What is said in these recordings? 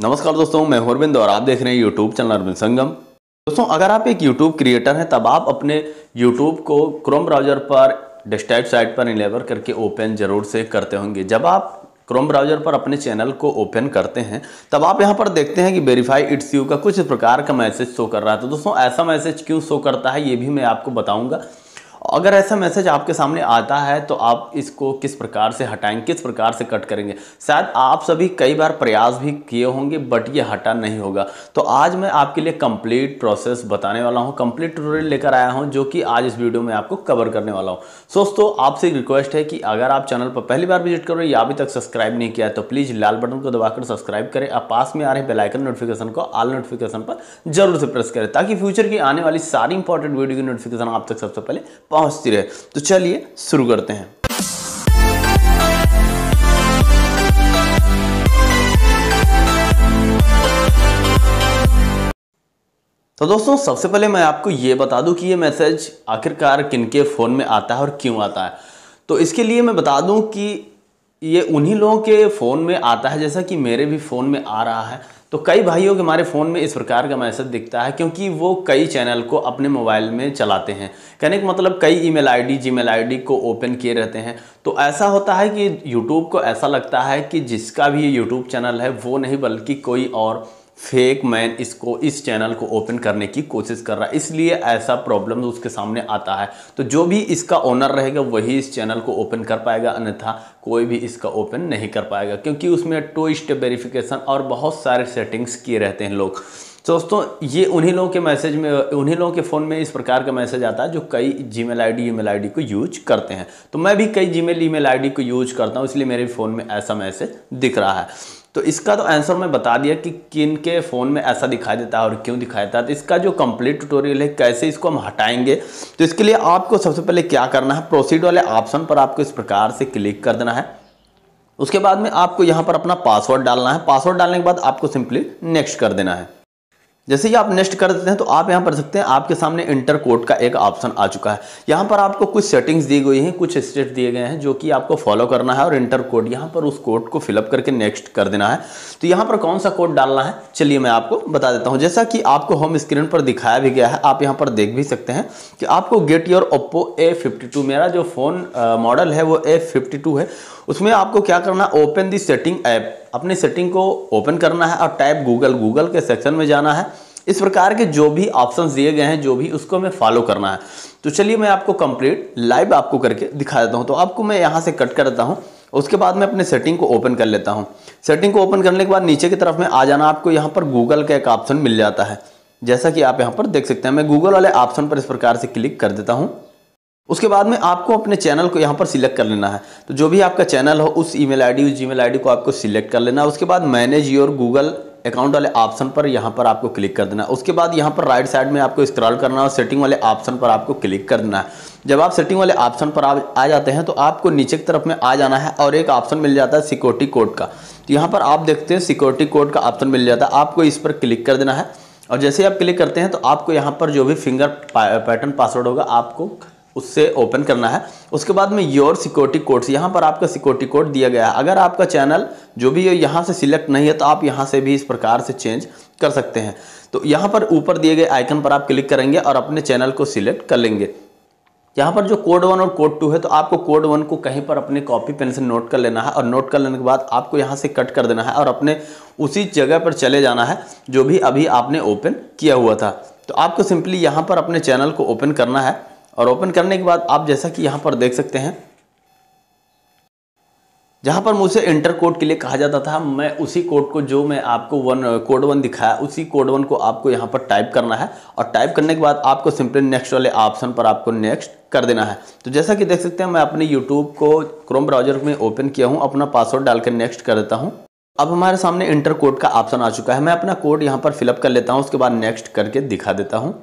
नमस्कार दोस्तों मैं अरविंद और आप देख रहे हैं यूट्यूब चैनल अरविंद संगम दोस्तों अगर आप एक यूट्यूब क्रिएटर हैं तब आप अपने यूट्यूब को क्रोम ब्राउजर पर डेस्कटॉप साइट पर इलेवर करके ओपन जरूर से करते होंगे जब आप क्रोम ब्राउजर पर अपने चैनल को ओपन करते हैं तब आप यहाँ पर देखते हैं कि वेरीफाई इट्स यू का कुछ प्रकार का मैसेज शो कर रहा है तो दोस्तों ऐसा मैसेज क्यों शो करता है ये भी मैं आपको बताऊँगा अगर ऐसा मैसेज आपके सामने आता है तो आप इसको किस प्रकार से हटाएंगे किस प्रकार से कट करेंगे शायद आप सभी कई बार प्रयास भी किए होंगे बट ये हटा नहीं होगा तो आज मैं आपके लिए कंप्लीट प्रोसेस बताने वाला हूँ कंप्लीट ट्यूटोरियल लेकर आया हूँ जो कि आज इस वीडियो में आपको कवर करने वाला हूँ दोस्तों आपसे रिक्वेस्ट है कि अगर आप चैनल पर पहली बार विजिट करो या अभी तक सब्सक्राइब नहीं किया तो प्लीज़ लाल बटन को दबाकर सब्सक्राइब करें और पास में आ रहे बेलाइकन नोटिफिकेशन को आल नोटिफिकेशन पर जरूर से प्रेस करें ताकि फ्यूचर की आने वाली सारी इंपॉर्टेंट वीडियो की नोटिफिकेशन आप तक सबसे पहले पहुंचती रहे तो चलिए शुरू करते हैं तो दोस्तों सबसे पहले मैं आपको ये बता दूं कि ये मैसेज आखिरकार किनके फ़ोन में आता है और क्यों आता है तो इसके लिए मैं बता दूं कि ये उन्हीं लोगों के फ़ोन में आता है जैसा कि मेरे भी फ़ोन में आ रहा है तो कई भाइयों के हमारे फ़ोन में इस प्रकार का मैसेज दिखता है क्योंकि वो कई चैनल को अपने मोबाइल में चलाते हैं कहने का मतलब कई ईमेल आईडी जीमेल आईडी को ओपन किए रहते हैं तो ऐसा होता है कि यूट्यूब को ऐसा लगता है कि जिसका भी ये यूट्यूब चैनल है वो नहीं बल्कि कोई और फेक मैन इसको इस चैनल को ओपन करने की कोशिश कर रहा है इसलिए ऐसा प्रॉब्लम उसके सामने आता है तो जो भी इसका ओनर रहेगा वही इस चैनल को ओपन कर पाएगा अन्यथा कोई भी इसका ओपन नहीं कर पाएगा क्योंकि उसमें टू स्टेप वेरिफिकेशन और बहुत सारे सेटिंग्स किए रहते हैं लोग दोस्तों ये उन्हीं लोगों के मैसेज में उन्हीं लोगों के फ़ोन में इस प्रकार का मैसेज आता है जो कई जीमेल मेल आई डी को यूज करते हैं तो मैं भी कई मेल ईमेल आईडी को यूज करता हूँ इसलिए मेरे फ़ोन में ऐसा मैसेज दिख रहा है तो इसका तो आंसर मैं बता दिया कि किन के फ़ोन में ऐसा दिखाई देता है और क्यों दिखाई देता है तो इसका जो कंप्लीट ट्यूटोरियल है कैसे इसको हम हटाएंगे तो इसके लिए आपको सबसे पहले क्या करना है प्रोसीड वाले ऑप्शन पर आपको इस प्रकार से क्लिक कर देना है उसके बाद में आपको यहाँ पर अपना पासवर्ड डालना है पासवर्ड डालने के बाद आपको सिंपली नेक्स्ट कर देना है जैसे ही आप नेक्स्ट कर देते हैं तो आप यहाँ पर सकते हैं आपके सामने इंटर कोड का एक ऑप्शन आ चुका है यहाँ पर आपको कुछ सेटिंग्स दी गई हैं कुछ स्टेप दिए गए हैं जो कि आपको फॉलो करना है और इंटर कोड यहाँ पर उस कोड को फिलअप करके नेक्स्ट कर देना है तो यहाँ पर कौन सा कोड डालना है चलिए मैं आपको बता देता हूँ जैसा कि आपको होम स्क्रीन पर दिखाया भी गया है आप यहाँ पर देख भी सकते हैं कि आपको गेट योर ओप्पो ए मेरा जो फ़ोन मॉडल है वो ए है उसमें आपको क्या करना ओपन दी सेटिंग ऐप अपनी सेटिंग को ओपन करना है और टाइप गूगल गूगल के सेक्शन में जाना है इस प्रकार के जो भी ऑप्शन दिए गए हैं जो भी उसको हमें फॉलो करना है तो चलिए मैं आपको कंप्लीट लाइव आपको करके दिखा देता हूँ तो आपको मैं यहाँ से कट कर देता हूँ उसके बाद मैं अपने सेटिंग को ओपन कर लेता हूँ सेटिंग को ओपन करने के बाद नीचे की तरफ में आ जाना आपको यहाँ पर गूगल का एक ऑप्शन मिल जाता है जैसा कि आप यहाँ पर देख सकते हैं मैं गूगल वाले ऑप्शन पर इस प्रकार से क्लिक कर देता हूँ उसके बाद में आपको अपने चैनल को यहाँ पर सिलेक्ट कर लेना है तो जो भी आपका चैनल हो उस ईमेल आईडी उस जीमेल आईडी को आपको सिलेक्ट कर लेना है उसके बाद मैनेज योर गूगल अकाउंट वाले ऑप्शन पर यहाँ पर आपको क्लिक कर देना है उसके बाद यहाँ पर राइट साइड में आपको स्क्रॉल करना है सेटिंग वाले ऑप्शन पर आपको क्लिक कर देना है जब आप सेटिंग वाले ऑप्शन पर आप आ जाते हैं तो आपको नीचे की तरफ में आ जाना है और एक ऑप्शन मिल जाता है सिक्योरिटी कोड का तो यहाँ पर आप देखते हैं सिक्योरिटी कोड का ऑप्शन मिल जाता है आपको इस पर क्लिक कर देना है और जैसे आप क्लिक करते हैं तो आपको यहाँ पर जो भी फिंगर पैटर्न पासवर्ड होगा आपको उससे ओपन करना है उसके बाद में योर सिक्योरिटी कोड्स यहाँ पर आपका सिक्योरिटी कोड दिया गया है अगर आपका चैनल जो भी है यहाँ से सिलेक्ट नहीं है तो आप यहाँ से भी इस प्रकार से चेंज कर सकते हैं तो यहाँ पर ऊपर दिए गए आइकन पर आप क्लिक करेंगे और अपने चैनल को सिलेक्ट कर लेंगे यहाँ पर जो कोड वन और कोड टू है तो आपको कोड वन को कहीं पर अपने कॉपी पेन से नोट कर लेना है और नोट कर लेने के बाद आपको यहाँ से कट कर देना है और अपने उसी जगह पर चले जाना है जो भी अभी आपने ओपन किया हुआ था तो आपको सिंपली यहाँ पर अपने चैनल को ओपन करना है और ओपन करने के बाद आप जैसा कि यहाँ पर देख सकते हैं जहाँ पर मुझसे इंटर कोड के लिए कहा जाता था मैं उसी कोड को जो मैं आपको वन कोड वन दिखाया उसी कोड वन को आपको यहाँ पर टाइप करना है और टाइप करने के बाद आपको सिंपली नेक्स्ट वाले ऑप्शन पर आपको नेक्स्ट कर देना है तो जैसा कि देख सकते हैं मैं अपने यूट्यूब को क्रोम ब्राउजर में ओपन किया हूँ अपना पासवर्ड डालकर नेक्स्ट कर देता हूँ अब हमारे सामने इंटर कोड का ऑप्शन आ चुका है मैं अपना कोड यहाँ पर फिलअप कर लेता हूँ उसके बाद नेक्स्ट करके दिखा देता हूँ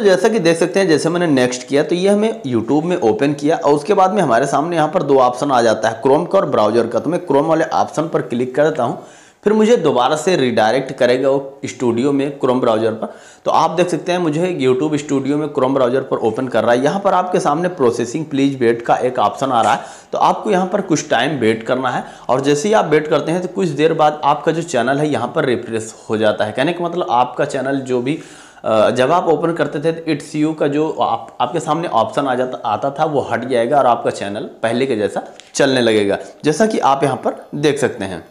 तो जैसा कि देख सकते हैं जैसे मैंने नेक्स्ट किया तो ये हमें यूट्यूब में ओपन किया और उसके बाद में हमारे सामने यहाँ पर दो ऑप्शन आ जाता है क्रोम का और ब्राउजर का तो मैं क्रोम वाले ऑप्शन पर क्लिक करता हूँ फिर मुझे दोबारा से रिडायरेक्ट करेगा वो स्टूडियो में क्रोम ब्राउजर पर तो आप देख सकते हैं मुझे यूट्यूब स्टूडियो में क्रोम ब्राउजर पर ओपन कर रहा है यहाँ पर आपके सामने प्रोसेसिंग प्लीज वेट का एक ऑप्शन आ रहा है तो आपको यहाँ पर कुछ टाइम वेट करना है और जैसे ही आप वेट करते हैं तो कुछ देर बाद आपका जो चैनल है यहाँ पर रिफ्रेश हो जाता है कहने का मतलब आपका चैनल जो भी जब आप ओपन करते थे तो इट्स यू का जो आप, आपके सामने ऑप्शन आ जाता आता था वो हट जाएगा और आपका चैनल पहले के जैसा चलने लगेगा जैसा कि आप यहाँ पर देख सकते हैं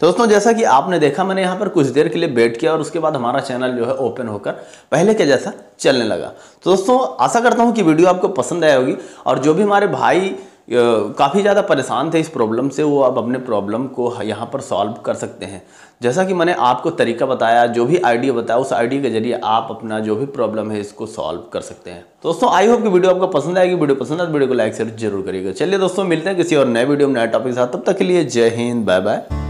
दोस्तों जैसा कि आपने देखा मैंने यहाँ पर कुछ देर के लिए वेट किया और उसके बाद हमारा चैनल जो है ओपन होकर पहले के जैसा चलने लगा तो दोस्तों आशा करता हूँ कि वीडियो आपको पसंद आया होगी और जो भी हमारे भाई काफ़ी ज़्यादा परेशान थे इस प्रॉब्लम से वो अब अपने प्रॉब्लम को यहाँ पर सॉल्व कर सकते हैं जैसा कि मैंने आपको तरीका बताया जो भी आइडिया बताया उस आइडिया के जरिए आप अपना जो भी प्रॉब्लम है इसको सॉल्व कर सकते हैं दोस्तों आई होप कि वीडियो आपको पसंद आएगी वीडियो पसंद आए तो वीडियो को लाइक शेयर जरूर करिएगा चलिए दोस्तों मिलते हैं किसी और नए वीडियो में नए टॉपिक के साथ तब तक के लिए जय हिंद बाय बाय